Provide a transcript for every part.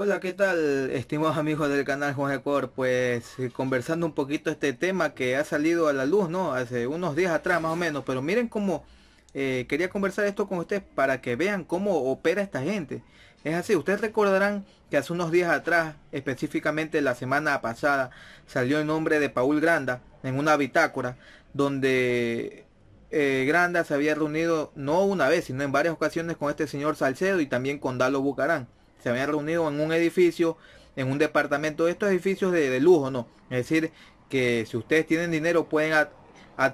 Hola, ¿qué tal, estimados amigos del canal Juan Cor, Pues eh, conversando un poquito este tema que ha salido a la luz, ¿no? Hace unos días atrás más o menos, pero miren cómo eh, quería conversar esto con ustedes para que vean cómo opera esta gente. Es así, ustedes recordarán que hace unos días atrás, específicamente la semana pasada, salió el nombre de Paul Granda en una bitácora donde eh, Granda se había reunido no una vez, sino en varias ocasiones con este señor Salcedo y también con Dalo Bucarán se habían reunido en un edificio, en un departamento estos edificios de, lujo, ¿no? Es decir, que si ustedes tienen dinero pueden,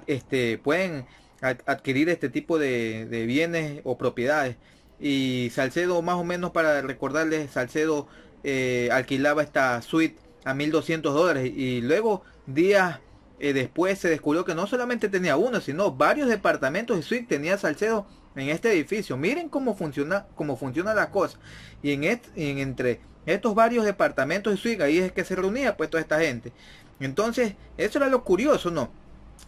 este, pueden adquirir este tipo de, bienes o propiedades. Y Salcedo, más o menos para recordarles, Salcedo eh, alquilaba esta suite a 1200 dólares y luego días eh, después se descubrió que no solamente tenía uno sino varios departamentos y suite tenía Salcedo en este edificio. Miren cómo funciona, cómo funciona la cosa. Y en, entre estos varios departamentos y ahí es que se reunía pues toda esta gente. Entonces, eso era lo curioso, ¿no?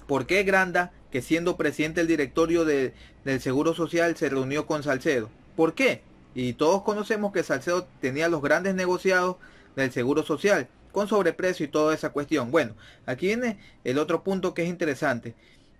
¿Por qué Granda, que siendo presidente del directorio de, del Seguro Social, se reunió con Salcedo? ¿Por qué? Y todos conocemos que Salcedo tenía los grandes negociados del Seguro Social, con sobreprecio y toda esa cuestión. Bueno, aquí viene el otro punto que es interesante.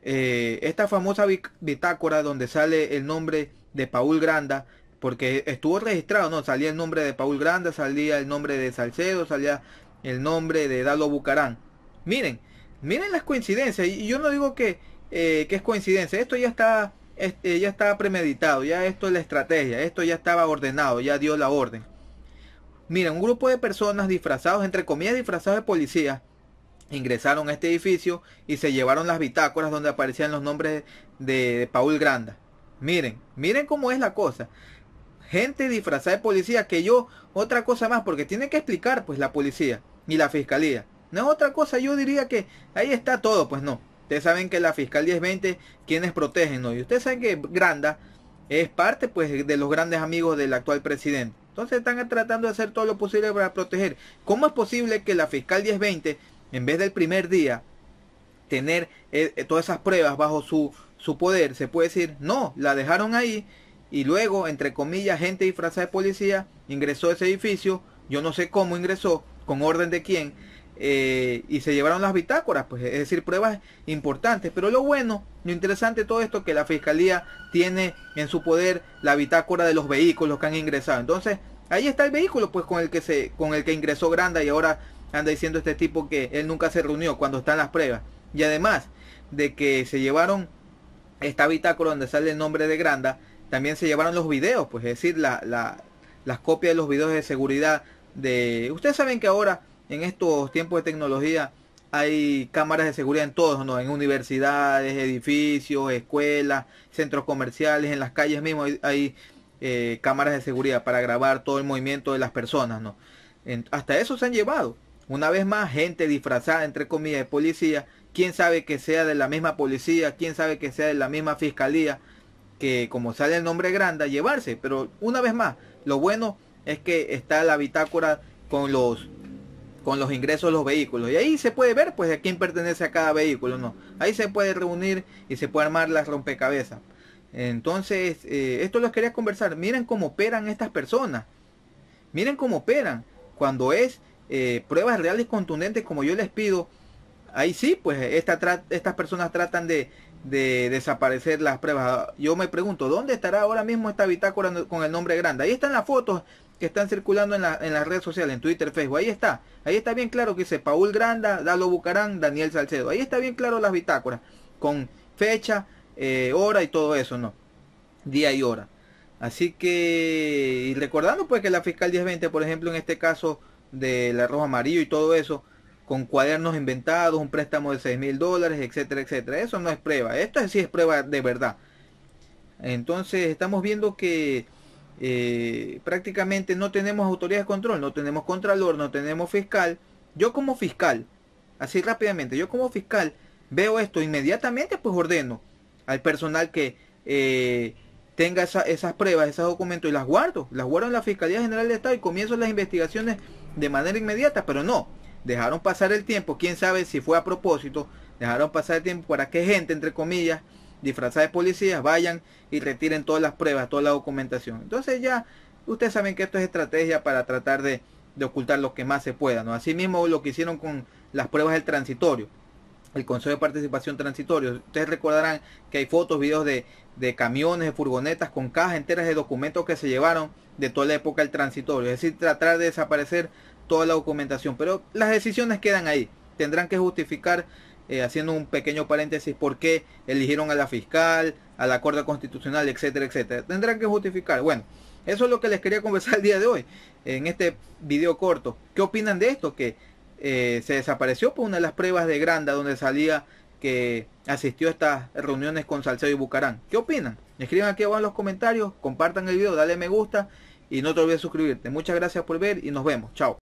Eh, esta famosa bitácora donde sale el nombre de Paul Granda, porque estuvo registrado, ¿no? Salía el nombre de Paul Granda, salía el nombre de Salcedo, salía el nombre de Dalo Bucarán. Miren, miren las coincidencias. Y yo no digo que, eh, que es coincidencia, esto ya está, eh, ya premeditado, ya esto es la estrategia, esto ya estaba ordenado, ya dio la orden. Miren, un grupo de personas disfrazados, entre comillas disfrazados de policía, ingresaron a este edificio y se llevaron las bitácoras donde aparecían los nombres de, Paul Granda. Miren, miren cómo es la cosa. Gente disfrazada de policía que yo, otra cosa más, porque tiene que explicar pues la policía y la fiscalía. No es otra cosa, yo diría que ahí está todo, pues no. Ustedes saben que la fiscal 1020 quienes protegen, ¿no? Y ustedes saben que Granda es parte pues de los grandes amigos del actual presidente. Entonces están tratando de hacer todo lo posible para proteger. ¿Cómo es posible que la fiscal 1020 en vez del primer día tener eh, eh, todas esas pruebas bajo su, su poder, se puede decir, no, la dejaron ahí y luego, entre comillas, gente disfrazada de policía ingresó a ese edificio, yo no sé cómo ingresó, con orden de quién, eh, y se llevaron las bitácoras, pues es decir, pruebas importantes. Pero lo bueno, lo interesante de todo esto, que la fiscalía tiene en su poder la bitácora de los vehículos que han ingresado. Entonces, ahí está el vehículo, pues con el que se, con el que ingresó Granda y ahora anda diciendo este tipo que él nunca se reunió cuando están las pruebas. Y además de que se llevaron esta habitáculo donde sale el nombre de Granda, también se llevaron los videos, pues es decir, las copias de los videos de seguridad de... Ustedes saben que ahora, en estos tiempos de tecnología, hay cámaras de seguridad en todos, ¿no? En universidades, edificios, escuelas, centros comerciales, en las calles mismo hay, eh, cámaras de seguridad para grabar todo el movimiento de las personas, ¿no? hasta eso se han llevado. Una vez más, gente disfrazada, entre comillas, de policía. Quién sabe que sea de la misma policía, quién sabe que sea de la misma fiscalía, que como sale el nombre grande, a llevarse. Pero una vez más, lo bueno es que está la bitácora con los con los ingresos de los vehículos. Y ahí se puede ver pues a quién pertenece a cada vehículo, ¿no? Ahí se puede reunir y se puede armar las rompecabezas. Entonces, eh, esto los quería conversar. Miren cómo operan estas personas. Miren cómo operan. Cuando es eh, pruebas reales contundentes como yo les pido, ahí sí, pues estas personas tratan de, de, desaparecer las pruebas. Yo me pregunto, ¿dónde estará ahora mismo esta bitácora con el nombre grande? Ahí están las fotos que están circulando en, la, en las redes sociales, en Twitter, Facebook. Ahí está. Ahí está bien claro que dice Paul Granda, Dalo Bucarán, Daniel Salcedo. Ahí está bien claro las bitácoras, con fecha, eh, hora y todo eso, ¿no? Día y hora. Así que, y recordando pues que la fiscal 1020, por ejemplo, en este caso del arroz amarillo y todo eso, con cuadernos inventados, un préstamo de 6 mil dólares, etcétera, etcétera. Eso no es prueba, esto sí es prueba de verdad. Entonces estamos viendo que eh, prácticamente no tenemos autoridad de control, no tenemos contralor, no tenemos fiscal. Yo como fiscal, así rápidamente, yo como fiscal veo esto inmediatamente, pues ordeno al personal que eh, tenga esas pruebas, esos documentos y las guardo, las guardo en la Fiscalía General de Estado y comienzo las investigaciones de manera inmediata, pero no. Dejaron pasar el tiempo, quién sabe si fue a propósito, dejaron pasar el tiempo para que gente, entre comillas, disfrazada de policías, vayan y retiren todas las pruebas, toda la documentación. Entonces ya, ustedes saben que esto es estrategia para tratar de, ocultar lo que más se pueda, ¿no? Asimismo lo que hicieron con las pruebas del transitorio el Consejo de Participación Transitorio. Ustedes recordarán que hay fotos, videos de, de camiones, de furgonetas con cajas enteras de documentos que se llevaron de toda la época del transitorio. Es decir, tratar de desaparecer toda la documentación. Pero las decisiones quedan ahí. Tendrán que justificar, eh, haciendo un pequeño paréntesis, por qué eligieron a la fiscal, a la Corte Constitucional, etcétera, etcétera. Tendrán que justificar. Bueno, eso es lo que les quería conversar el día de hoy, en este video corto. ¿Qué opinan de esto? Que eh, se desapareció por pues, una de las pruebas de Granda donde salía que asistió a estas reuniones con Salcedo y Bucarán. ¿Qué opinan? Escriban aquí abajo en los comentarios, compartan el video, dale me gusta y no te olvides suscribirte. Muchas gracias por ver y nos vemos. Chao.